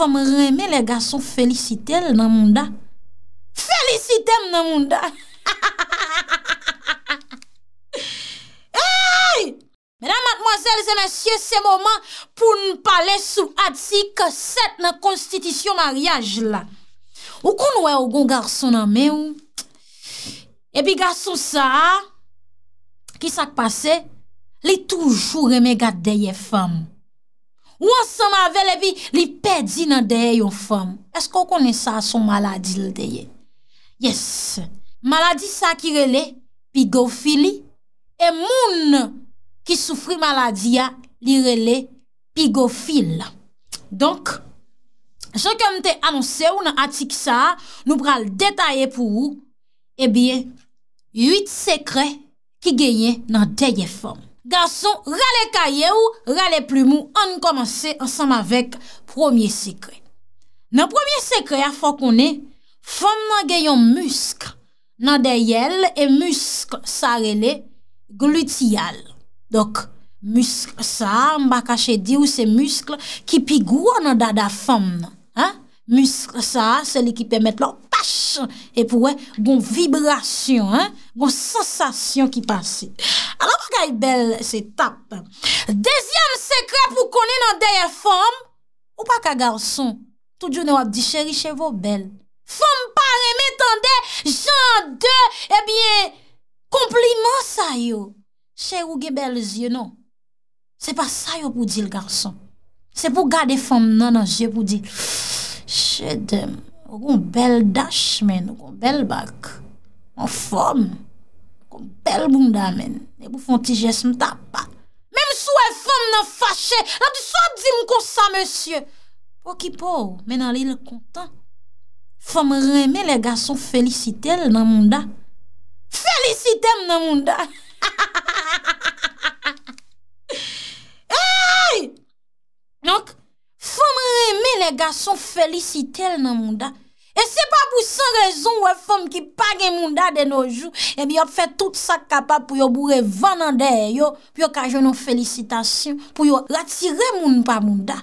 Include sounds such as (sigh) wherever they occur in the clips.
va m reme le gason felicitel nan moun da. Felicitem nan moun da! Mèdam matmoazèl, zè nè sye se mouman pou n palè sou adsi ke set nan konstitisyon maryaj la. Ou kon nouè ou gon gason nan mè ou? Ebi gason sa, ki sak pase, li toujou reme gadeye famou. Ou asan ma vele bi li pedi nan deye yon fom? Esko konen sa son maladi li deye? Yes, maladi sa ki rele pigofili e moun ki soufri maladi ya li rele pigofil. Donk, jen kem te anonse ou nan atik sa, nou pral detaye pou ou, ebyen eh 8 sekre ki genye nan deye fom. Gason, rale kaye ou, rale plume ou, an komanse ansanm avèk promye sekre. Nan promye sekre a fò konè, fòm nan genyon musk nan deyèl e musk sa rele glutiyal. Dok, musk sa, mba kache di ou se musk ki pi gwo nan dada fòm nan, an? Musre sa, sè li ki pèmèt lò, pach, e pou wè, goun vibrasyon, goun sensasyon ki pase. Anan pa kèy bel, se tap. Dezyam sekre pou konè nan deyè fòm, ou pa kè garçon, tout joun nou ap di chèri chèvò bel. Fòm parem etande, jan de, e eh biye, kompliment sa yo. Chèvò ge bel zye, non. Se pa sa yo pou di l garçon. Se pou gade fòm nan, nan, se pou di fòm. Chè dem, ou kon bel dash men, ou kon bel bak. An fòm, kon bel bunda men, ne pou fònti jèsm tap pa. Mem sou e fòm nan fache, nan di sou a di m kon sa monsye. Po ki pou, men alil kontan. Fòm reme le gason felicitel nan monda. Felicitem nan monda. Ha (laughs) ha ha ha ha ha ha ha ha ha ha ha. Hey! Nyonk. gason felisite l nan moun da. E se pa pou san rezon wè fòm ki page moun da den nou jou, e bi yo fè tout sa kapap pou yo bourè van nan der yo, pou yo kajon nou felisitasyon, pou yo ratire moun pa moun da.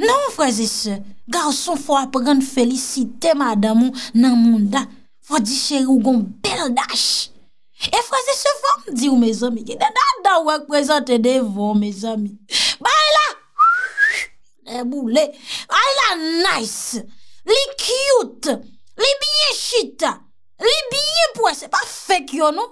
Nan moun freze se, gason fò apren felisite mada moun nan moun da, fò di chè rougon bel dash. E freze se fòm di ou mè zami, ki de dadan wè prezante de vò mè zami. Bay la, E a la nice, li cute, li biye chita, li biye pwe, se pa fek yonou.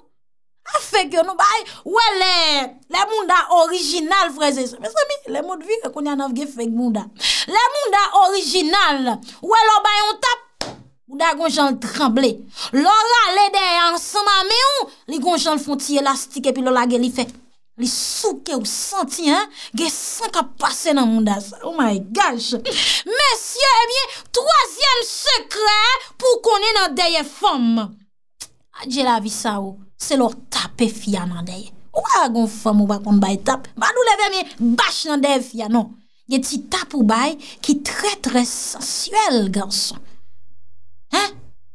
A fek yonou, baye, we le munda orijinal freze. Mese mi, le moud vi, konye anavge fek munda. Le munda orijinal, we lo bayon tap, mou da gonjan tremble. Lo la, le de ansama me ou, li gonjan fonte elastike pi lo la gelife. Li souke ou senti, he? Ge san ka pase nan moun das. Oh my gosh! Mèsyè, e eh bie, troasyen sekre, he? Pou konen nan deye fèm. Adje la vi sa ou. Oh. Se lor tape fia nan deye. Ou a gon fèm ou bakon bay tape? Badou le ve mi bache nan deye fia, non. Ge ti tape ou bay ki tre tre sensuel, ganson. He?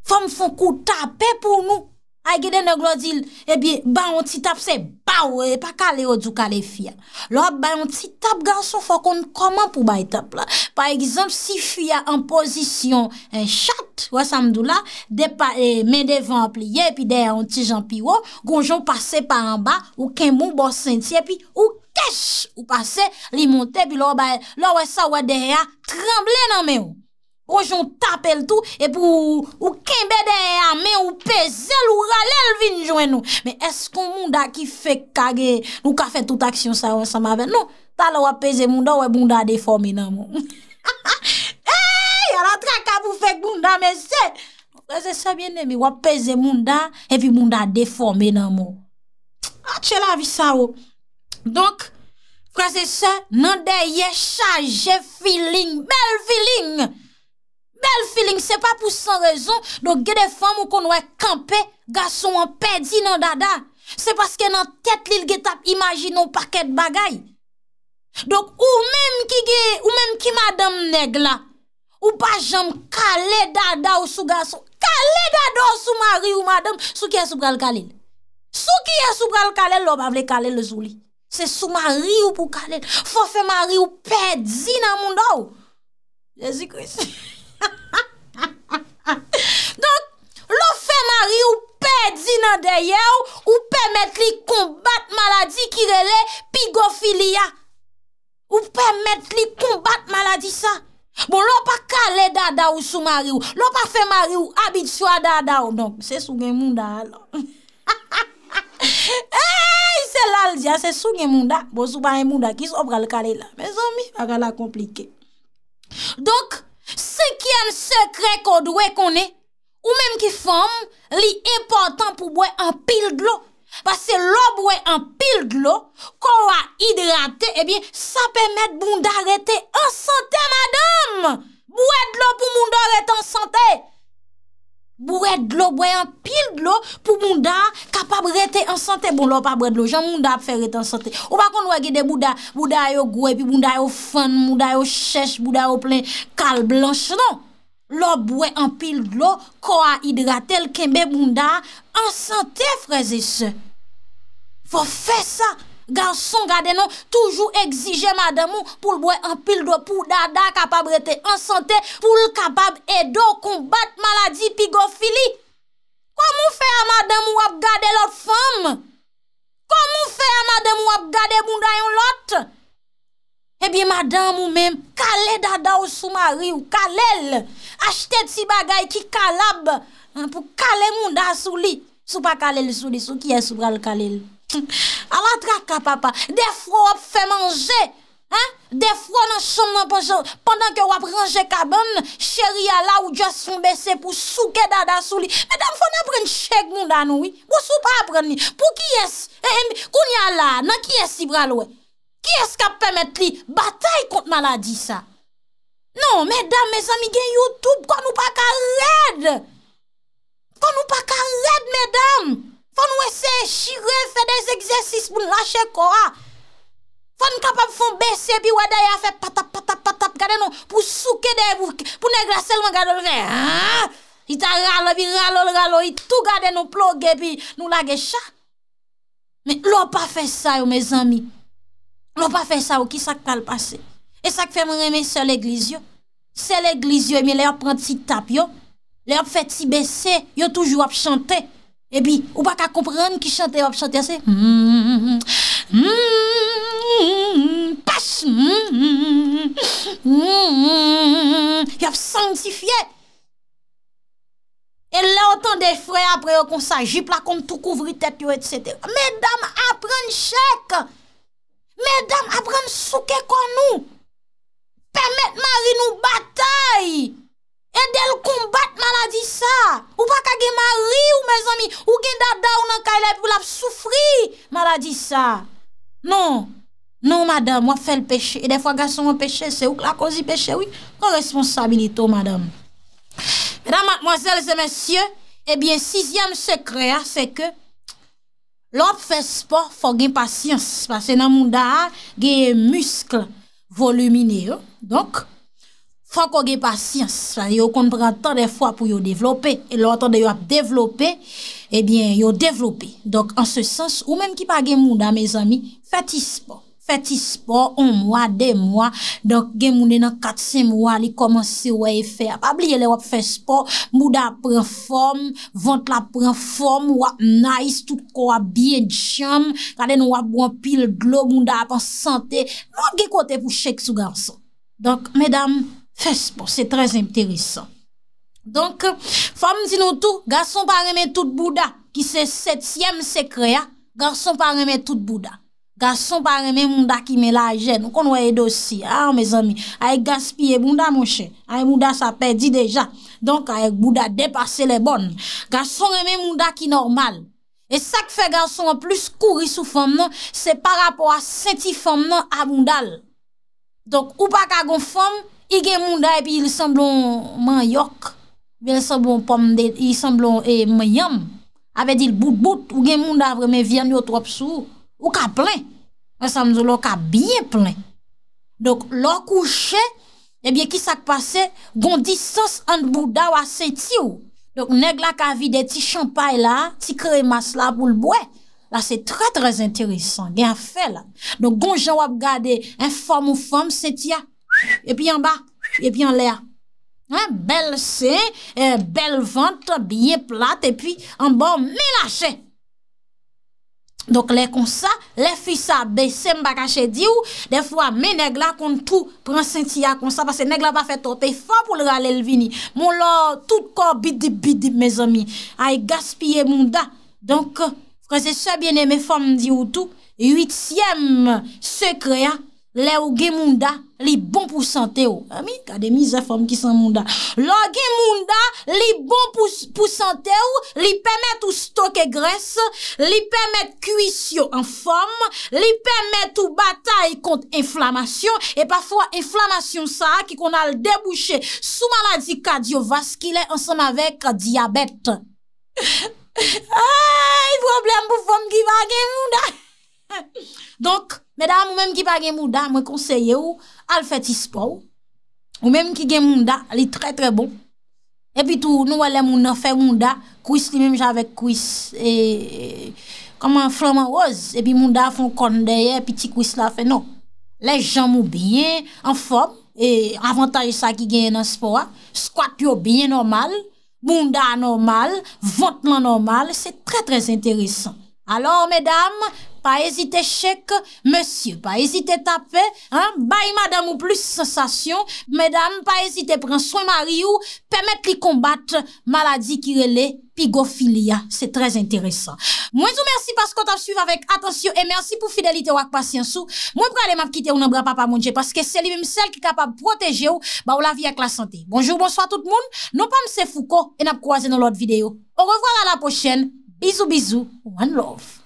Fèm fon kou tape pou nou. Ay giden yo gwo di, ebi, eh ba yon ti tap se, ba wè, eh, pa kale yo djou kale fia. Lò, ba yon ti tap, ganson, fò konn koman pou ba yon tap la. Par exemple, si fia an pozisyon en eh, chat, wè samdou la, men devan ap liye, pi deyè yon ti jampi wò, gonjon pase pa an ba, ou ken moun bò sentye, pi ou kesh, ou pase, li monte, pi lò wè sa wè deyè tremble nan men wò. Ojon tap el tou, epi ou ken bè deyè men wò pe, El ou ral el vin joen nou. Me (laughs) ah, es kon moun da ki fe kage. Nou ka fe tout aksyon sa yo samave. Nou tala wapese moun da we moun da deforme nan mou. Hey! Yara tra ka bou fek moun da mese. Kwa se se bien ne mi wapese moun da evi moun da deforme nan mou. Ache la vi sa yo. Oh. Donk kwa se se nan de ye chaje filin. Bel filin. Bel feeling, se pa pou san rezon Don ge de fom ou kon wè kampe Gason wè pedzi nan dada Se paske nan tet li l ge tap Imagin nou paket bagay Don ou mèm ki ge Ou mèm ki madame neg la Ou pa jom kale dada ou sou gason Kale dada ou sou mari ou madame Sou ki e sou pral kalen Sou ki e sou pral kalen Lò ba vle kalen le zouli Se sou mari ou pou kalen Fofè mari ou pedzi nan moun do Jezi kresi Ha, (laughs) donk, lo fe mari ou pe di nan deye ou, ou pe met li kombat maladi ki rele pigofilia. Ou pe met li kombat maladi sa. Bon, lo pa kale dada ou sou mari ou, lo pa fe mari ou abitua dada ou. Donk, se sou gen moun da alo. Ha, (laughs) ha, ha, ha, hei, se lal dia, se sou gen moun da. Bon, sou ba en moun da ki sou pral kale la. Ben zomi, akala komplike. Donk, Se ki an sekre ko dwe konen Ou menm ki fom Li important pou bwe an pil dlo Pase lo bwe an pil dlo Ko wa hidrate Ebyen sa pemet pou moun darete An sante madame Bwe dlo pou moun darete an sante Bwè dlo, bwè an pil dlo pou moun da kapab rete ansante. Bon, lò pa bwè dlo, jan moun da ap fè rete ansante. Ou pa kon wè gè de moun da, moun da yo gwe, moun da yo fèn, moun da yo chèche, moun da yo plè kal blanche. Non, lò bwè an pil dlo, ko a hidra tel ke mè moun da ansante, freze se. Fò fè sa. Garson gade nan, toujou egzije madan mou pou lbwe anpil do pou dada kapab rete ansante pou l kapab edo konbat maladi pigofili. Kou mou fe a madan mou ap gade lot fome? Kou mou fe a madan mou ap gade bunda yon lot? Ebi eh madan mou men, kale dada ou sou mari ou kalel. Achtet si bagay ki kalab pou kale mou nda sou li. Sou pa kalel sou li, sou kiye sou bral kalel. Awa traka papa, defro wap fe manje, defro nan som nan penjen, pandan ke wap ranje kaban, cheri ya la ou diyo son besen pou souke dada sou li. Medan, fon apren chek moun danou, pou sou pa apren ni? Pou ki es, koun eh, eh, ya la, nan ki es ibra loue? Ki es kap pemet li batay kont maladi sa? Non, medan, me zami gen Youtube, kon nou pa ka red! Kon nou pa ka red, medan! Fon wese shire fè des egzèsis pou lache kora. Fon kapap fon bese pi wè daye a fè patap patap patap. Gade nou pou souke de pou negla selman gade ou lve. I ta ralou, i ralou, ralou. I tou gade nou plogue pi nou lage chak. Men lò pa fè sa yo mè zami. Lò pa fè sa yo ki sak pal pase. E sak fè mè remè se l'egliz yo. Se l'egliz yo e mi lè yo prant si tap yo. Lè yo fè ti bese yo toujou ap chante. Epi ou pa ka kompre an ki chante, yop chante ase. Mmmmm, mmmmm, mm, pas, mmmmm, mmmmm, yop sang si fie. E lè ou ton de fre apre yo kon sa jip la kon tou kouvri tet yo et se te. Me dam apre an chek, me dam apre an souke kon nou, permet mari nou batay. Ayi, E del koumbat maladi sa. Ou pa kage mari ou me zami. Ou gen dada ou nan kaile pou lap soufri maladi sa. Non. Non madame. Ou ap fèl peche. E defwa gason mwen peche. Se ou la konzi peche. Oui. Kon responsabili to oh, madame. E dan mademoiselles et messieurs. Ebyen six yam se kre a. Se ke. Lop fè sport fò gen pasyans. Pase nan moun da a. Gen yon muskle volumine. Donk. Fwa kon gen pasyans la, yo kon pran tan de fwa pou yo devlope. E lo atan de yo ap devlope, ebyen eh yo devlope. Donk an se sens, ou menm ki pa gen mwanda, me zami, feti sport. Feti sport, on mwa, de mwa. Donk gen mwanda nan katsen mwa li komanse weye fey ap. Ableye le wap feti sport, mwanda ap pren form, vant la pren form, wap nice, tout ko ap biye djam. Kade nou wap wap pwampil glo, mwanda ap ansante. Mwanda ap gen kote pou shek sou garso. Donk, medam... Fespo, bon, se trez enterisan Donk, fòm di nou tou Garson pa reme tout Bouda Ki se setyem se krea Garson pa reme tout Bouda Garson pa reme moun da ki me la jè Nou kon wè yè dosi A yè gaspye Bouda moun chè A yè Bouda sa pedi deja Donk a yè Bouda depase le bon Garson reme moun da ki normal E sa k fè garson an plus kouri sou fòm nan Se par rapport a senti fòm nan A moun dal Donk, ou pa k agon fòm I gen moun da epi il semblon man yok. Vi el semblon pom de, il semblon e mayam. Ape di l bout bout, ou gen moun da vremen vyan yo trop sou. Ou ka plen. El samzou lo ka bien plen. Dok, lo kouche, ebyen ki sak pase, gondi sos an bouda wa seti ou. Dok, neg la ka vide ti champay la, ti kre mas la bou l bwe. La se tre tre interesan, gen a fe la. Dok, gong jan wap gade, en fom ou fom, seti a. epi yon ba, epi yon le a. Wan, bel se, bel vantre, biye plat, epi yon ba, me lache. Donk le kon sa, le fi sa, be se mba kache di ou, defwa, me negla kon tou, pren sentiya kon sa, parce negla va fe to, te fa pou lera lel vini. Mon la, tout ko bidip bidip, me zomi, ay gaspye mou da. Donk, kon se se biene, me fom di ou tou, yut siyem sekre a, Le ou gen moun da, li bon pou sante ou. Ami, ka de mize fom ki san moun da. Le ou gen moun da, li bon pou sante ou, li pemet ou stoke gres, li pemet kuisyon an fom, li pemet ou batay kont enflamasyon, e pafwa enflamasyon sa, ki kon al debouche sou maladi kadyo vaskile ansan avek diabet. (laughs) Ay, vwoblem pou fom ki va gen moun da. (laughs) Donk, Mèdam, ou mèm ki pa gen moun da, mwen konseye ou, al fè ti spò. Ou mèm ki gen moun da, al li trè trè bon. Epi tou nou wè lè moun nan fè moun da, kouis li mèm jave kouis. Koman floman oz, epi moun da fon kondeye, epi ti kouis nan fè non. Lè jan moun biyen, an fòm, avantaj sa ki gen yon an spò. Squat yo biyen normal, moun da anormal, vantman anormal, sè trè trè s'interesan. Alò mèdam... pa ezite chek, monsye, pa ezite tape, bayi madame ou plus sensasyon, medam, pa ezite pren soin mari ou, pemet li kombat, maladi ki rele, pigofilia, se trez enteresan. Mwen zo mersi paskot ap suyve avek, atensyon, e mersi pou fidelite wak pasyansou, mwen pre ale map kite ou nan bra pa pa mounje, paske se li mimsel ki kapab proteje ou, ba ou la vi ak la sante. Bonjour, bonsoit tout moun, non pa mse fouko, en ap kouaze nou lot videyo. Ou revoar a la pochen, bizou bizou, one love.